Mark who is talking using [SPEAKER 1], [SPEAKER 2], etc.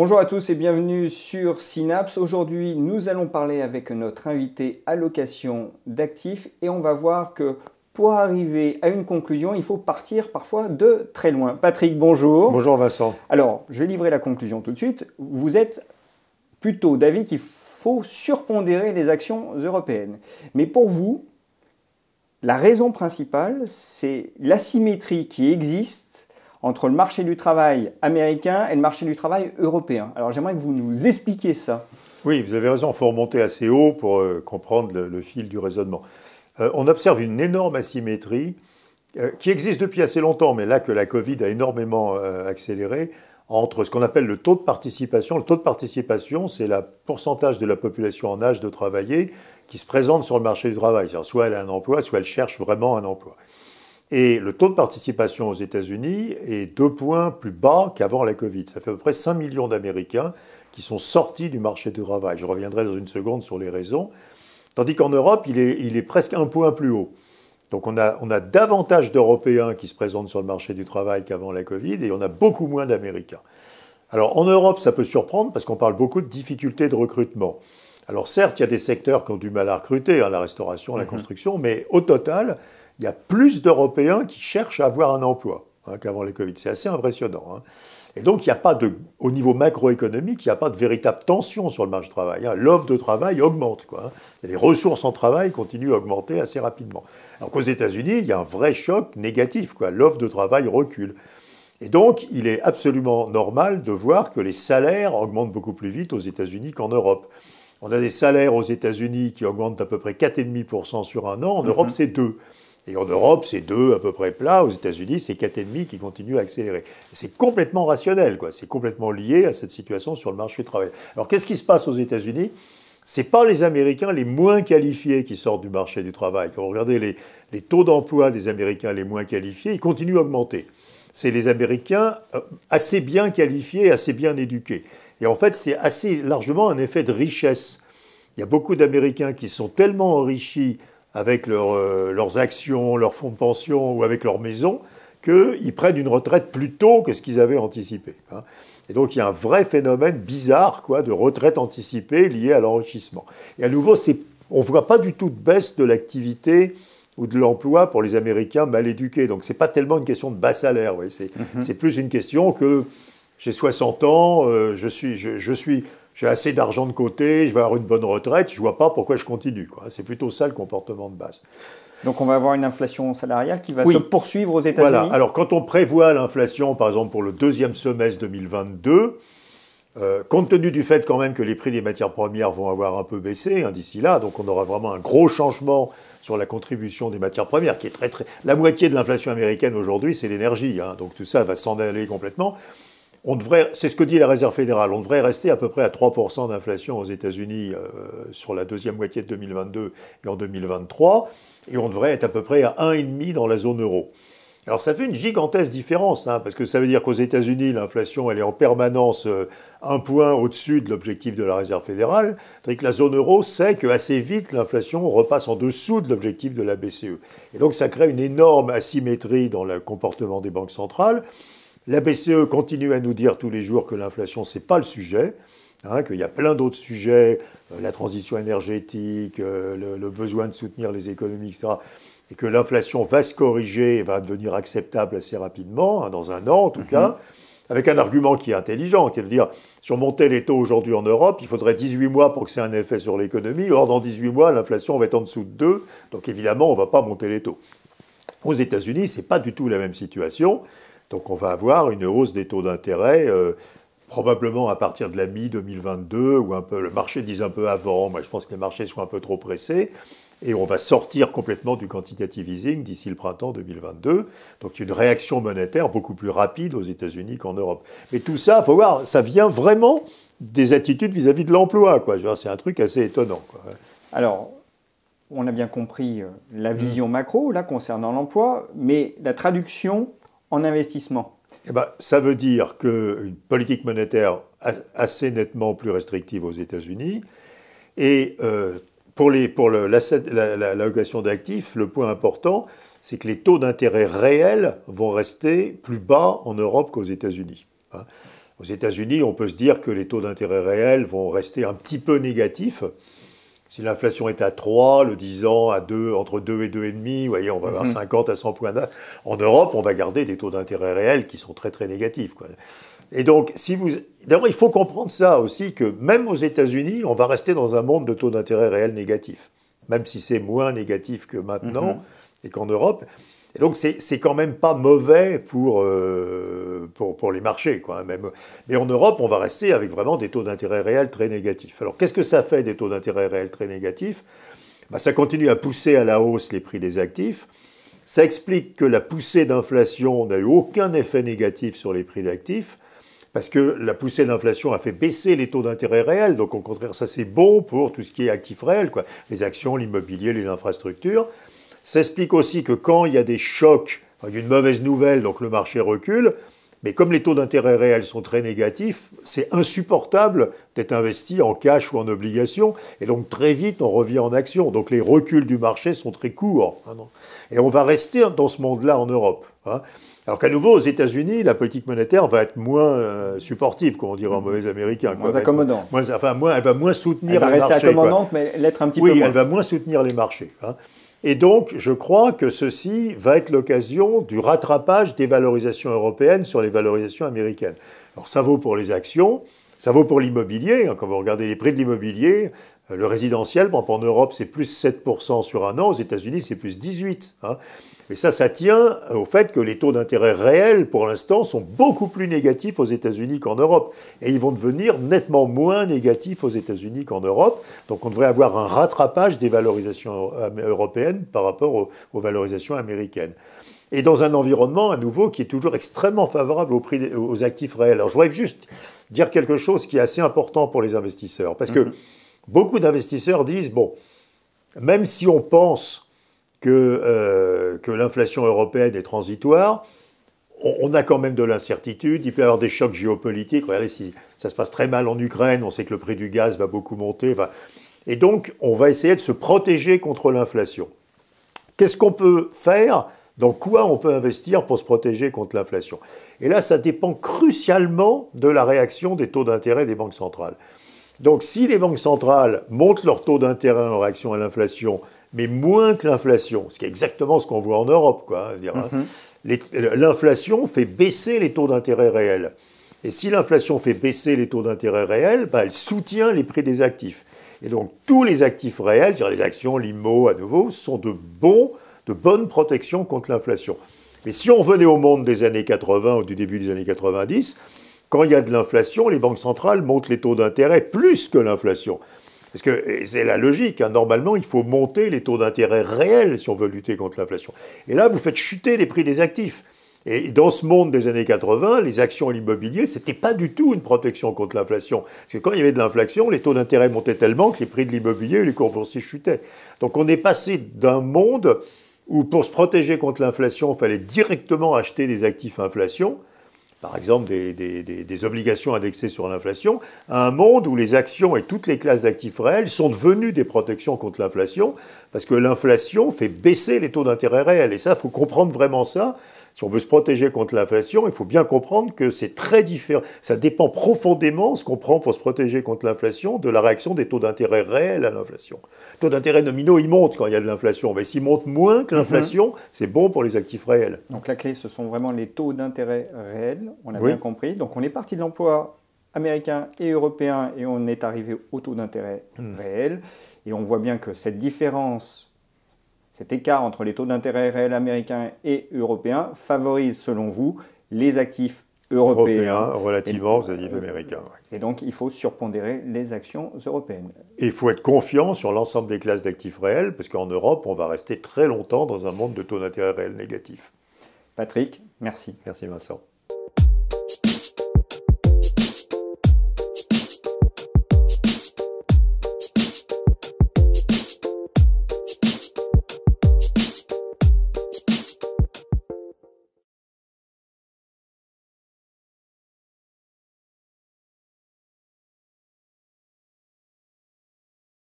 [SPEAKER 1] Bonjour à tous et bienvenue sur Synapse. Aujourd'hui, nous allons parler avec notre invité à location d'actifs et on va voir que pour arriver à une conclusion, il faut partir parfois de très loin. Patrick, bonjour. Bonjour Vincent. Alors, je vais livrer la conclusion tout de suite. Vous êtes plutôt d'avis qu'il faut surpondérer les actions européennes. Mais pour vous, la raison principale, c'est l'asymétrie qui existe entre le marché du travail américain et le marché du travail européen. Alors j'aimerais que vous nous expliquiez ça. Oui, vous
[SPEAKER 2] avez raison, il faut remonter assez haut pour euh, comprendre le, fil du raisonnement. Euh, on observe une énorme asymétrie euh, qui existe depuis assez longtemps, mais là que la Covid a énormément accéléré, entre ce qu'on appelle le taux de participation. Le taux de participation, c'est le pourcentage de la population en âge de travailler qui se présente sur le marché du travail. soit elle a un emploi, soit elle cherche vraiment un emploi. Et le taux de participation aux États-Unis est deux points plus bas qu'avant la Covid. Ça fait à peu près 5 millions d'Américains qui sont sortis du marché du travail. Je reviendrai dans une seconde sur les raisons. Tandis qu'en Europe, il est, presque un point plus haut. Donc on a, davantage d'Européens qui se présentent sur le marché du travail qu'avant la Covid et on a beaucoup moins d'Américains. Alors en Europe, ça peut surprendre parce qu'on parle beaucoup de difficultés de recrutement. Alors certes, il y a des secteurs qui ont du mal à recruter, hein, la restauration, la mhm. construction, mais au total, il y a plus d'Européens qui cherchent à avoir un emploi hein, qu'avant le Covid. C'est assez impressionnant. Hein. Et donc, il n'y a pas de, au niveau macroéconomique, il n'y a pas de véritable tension sur le marché du travail. Hein. L'offre de travail augmente. Quoi, les ressources en travail continuent à augmenter assez rapidement. Alors qu'aux États-Unis, il y a un vrai choc négatif. L'offre de travail recule. Et donc, il est absolument normal de voir que les salaires augmentent beaucoup plus vite aux États-Unis qu'en Europe. On a des salaires aux États-Unis qui augmentent d'à peu près 4,5% sur un an. En mm-hmm. Europe, c'est 2%. Et en Europe, c'est deux à peu près plat. Aux États-Unis, c'est demi qui continuent à accélérer. C'est complètement rationnel, quoi. C'est complètement lié à cette situation sur le marché du travail. Alors, qu'est-ce qui se passe aux États-Unis c'est pas les Américains les moins qualifiés qui sortent du marché du travail. Quand vous regardez les taux d'emploi des Américains les moins qualifiés, ils continuent à augmenter. C'est les Américains euh, assez bien qualifiés, assez bien éduqués. Et en fait, c'est assez largement un effet de richesse. Il y a beaucoup d'Américains qui sont tellement enrichis avec leur, euh, leurs actions, leurs fonds de pension ou avec leur maison, qu'ils prennent une retraite plus tôt que ce qu'ils avaient anticipé. Hein. Et donc il y a un vrai phénomène bizarre quoi, de retraite anticipée liée à l'enrichissement. Et à nouveau, on ne voit pas du tout de baisse de l'activité ou de l'emploi pour les Américains mal éduqués. Donc ce n'est pas tellement une question de bas salaire, mm-hmm. c'est plus une question que j'ai 60 ans, euh, je, suis, je, suis, j'ai assez d'argent de côté, je vais avoir une bonne retraite, je vois pas pourquoi je continue. C'est plutôt ça le comportement de base. Donc on va avoir une
[SPEAKER 1] inflation salariale qui va se poursuivre aux États-Unis. Voilà.
[SPEAKER 2] Alors quand on prévoit l'inflation, par exemple pour le deuxième semestre 2022, euh, compte tenu du fait quand même que les prix des matières premières vont avoir un peu baissé hein, d'ici là, donc on aura vraiment un gros changement sur la contribution des matières premières, qui est très très. La moitié de l'inflation américaine aujourd'hui, c'est l'énergie, hein. donc tout ça va s'en aller complètement c'est ce que dit la Réserve fédérale, on devrait rester à peu près à 3% d'inflation aux États-Unis euh, sur la deuxième moitié de 2022 et en 2023, et on devrait être à peu près à 1,5 dans la zone euro. Alors ça fait une gigantesque différence, hein, parce que ça veut dire qu'aux États-Unis, l'inflation, elle est en permanence euh, un point au-dessus de l'objectif de la Réserve fédérale, tandis que la zone euro sait qu'assez vite, l'inflation repasse en dessous de l'objectif de la BCE. Et donc ça crée une énorme asymétrie dans le comportement des banques centrales. La BCE continue à nous dire tous les jours que l'inflation, ce n'est pas le sujet, hein, qu'il y a plein d'autres sujets, euh, la transition énergétique, euh, le, besoin de soutenir les économies, etc. Et que l'inflation va se corriger et va devenir acceptable assez rapidement, hein, dans un an en tout mhm. cas, avec un argument qui est intelligent, qui est de dire, si on montait les taux aujourd'hui en Europe, il faudrait 18 mois pour que ait un effet sur l'économie. Or, dans 18 mois, l'inflation va être en dessous de 2, donc évidemment, on ne va pas monter les taux. Aux États-Unis, ce n'est pas du tout la même situation. Donc on va avoir une hausse des taux d'intérêt euh, probablement à partir de la mi-2022 ou un peu, le marché dit un peu avant, moi je pense que les marchés sont un peu trop pressés. Et on va sortir complètement du quantitative easing d'ici le printemps 2022. Donc une réaction monétaire beaucoup plus rapide aux États-Unis qu'en Europe. Mais tout ça, faut voir, ça vient vraiment des attitudes vis-à-vis de l'emploi. Quoi. Je C'est un
[SPEAKER 1] truc assez étonnant. Alors, on a bien compris euh, la mmh. vision macro là concernant l'emploi, mais la traduction en investissement eh ben, Ça veut dire
[SPEAKER 2] qu'une politique monétaire assez nettement plus restrictive aux États-Unis et euh, pour, les, pour l'allocation d'actifs, le point important, c'est que les taux d'intérêt réels vont rester plus bas en Europe qu'aux États-Unis. Hein. aux États-Unis, on peut se dire que les taux d'intérêt réels vont rester un petit peu négatifs, si l'inflation est à 3, le 10 ans à 2, entre 2 et 2,5, vous voyez, on va avoir 50 mhm. à 100 points d'âge. En Europe, on va garder des taux d'intérêt réels qui sont très très négatifs. Quoi. Et donc, si vous... D'abord, il faut comprendre ça aussi, que même aux États-Unis, on va rester dans un monde de taux d'intérêt réels négatifs, même si c'est moins négatif que maintenant mhm. et qu'en Europe donc c'est quand même pas mauvais pour, euh, les marchés. Quoi, hein, même. Mais en Europe, on va rester avec vraiment des taux d'intérêt réels très négatifs. Alors qu'est-ce que ça fait des taux d'intérêt réels très négatifs bah, Ça continue à pousser à la hausse les prix des actifs. Ça explique que la poussée d'inflation n'a eu aucun effet négatif sur les prix d'actifs parce que la poussée d'inflation a fait baisser les taux d'intérêt réels. Donc au contraire, ça c'est bon pour tout ce qui est actif réel, les actions, l'immobilier, les infrastructures. Ça explique aussi que quand il y a des chocs, une mauvaise nouvelle, donc le marché recule, mais comme les taux d'intérêt réels sont très négatifs, c'est insupportable d'être investi en cash ou en obligation. Et donc très vite, on revient en action. Donc les reculs du marché sont très courts. Hein, et on va rester dans ce monde-là en Europe. Hein. Alors qu'à nouveau, aux États-Unis, la politique monétaire va être moins euh, supportive, comme on dirait en mauvais américain. Moins accommodante. enfin, elle va moins soutenir elle va rester Accommodante, mais l'être un petit peu elle va moins soutenir les marchés. Hein. Et donc, je crois que ceci va être l'occasion du rattrapage des valorisations européennes sur les valorisations américaines. Alors, ça vaut pour les actions, ça vaut pour l'immobilier. Hein, quand vous regardez les prix de l'immobilier, le résidentiel, par en Europe, c'est plus 7% sur un an, aux États-Unis, c'est plus 18%. Hein. Et ça, ça tient au fait que les taux d'intérêt réels, pour l'instant, sont beaucoup plus négatifs aux États-Unis qu'en Europe. Et ils vont devenir nettement moins négatifs aux États-Unis qu'en Europe. Donc on devrait avoir un rattrapage des valorisations euh, européennes par rapport aux, valorisations américaines et dans un environnement à nouveau qui est toujours extrêmement favorable au prix aux actifs réels. Alors je voudrais juste dire quelque chose qui est assez important pour les investisseurs, parce que mm-hmm beaucoup d'investisseurs disent, bon, même si on pense que, euh, l'inflation européenne est transitoire, on, a quand même de l'incertitude, il peut y avoir des chocs géopolitiques, regardez si ça se passe très mal en Ukraine, on sait que le prix du gaz va beaucoup monter, et donc on va essayer de se protéger contre l'inflation. Qu'est-ce qu'on peut faire Dans quoi on peut investir pour se protéger contre l'inflation Et là, ça dépend crucialement de la réaction des taux d'intérêt des banques centrales. Donc si les banques centrales montent leur taux d'intérêt en réaction à l'inflation, mais moins que l'inflation, ce qui est exactement ce qu'on voit en Europe, quoi, hein, hein, mhm. euh, l'inflation fait baisser les taux d'intérêt réels. Et si l'inflation fait baisser les taux d'intérêt réels, bah, elle soutient les prix des actifs. Et donc tous les actifs réels, les actions, l'IMO à nouveau, sont de, bons, de bonnes protections contre l'inflation. Mais si on venait au monde des années 80 ou du début des années 90, quand il y a de l'inflation, les banques centrales montent les taux d'intérêt plus que l'inflation. Parce que c'est la logique, hein. normalement il faut monter les taux d'intérêt réels si on veut lutter contre l'inflation. Et là, vous faites chuter les prix des actifs. Et dans ce monde des années 80, les actions et l'immobilier, n'était pas du tout une protection contre l'inflation. Parce que quand il y avait de l'inflation, les taux d'intérêt montaient tellement que les prix de l'immobilier et les cours boursiers chutaient. Donc on est passé d'un monde où pour se protéger contre l'inflation, il fallait directement acheter des actifs inflation, par exemple des, obligations indexées sur l'inflation, un monde où les actions et toutes les classes d'actifs réels sont devenues des protections contre l'inflation, parce que l'inflation fait baisser les taux d'intérêt réels. Et ça, il faut comprendre vraiment ça si on veut se protéger contre l'inflation, il faut bien comprendre que c'est très différent. Ça dépend profondément, ce qu'on prend pour se protéger contre l'inflation, de la réaction des taux d'intérêt réels à l'inflation. Les taux d'intérêt nominaux, ils montent quand il y a de l'inflation, mais s'ils montent moins que mhm. l'inflation, c'est bon pour les actifs réels.
[SPEAKER 1] Donc la clé, ce sont vraiment les taux d'intérêt réels, on a bien compris. Donc on est parti de l'emploi américain et européen et on est arrivé au taux d'intérêt hmm. réel. Et on voit bien que cette différence cet écart entre les taux d'intérêt réels américains et européens favorise, selon vous, les actifs européens. relativement aux actifs américains. Et donc, il faut surpondérer les actions européennes.
[SPEAKER 2] Et il faut être confiant sur l'ensemble des classes d'actifs réels, parce qu'en Europe, on va rester très longtemps dans un monde de taux
[SPEAKER 1] d'intérêt réels négatifs. Patrick, merci. Merci Vincent.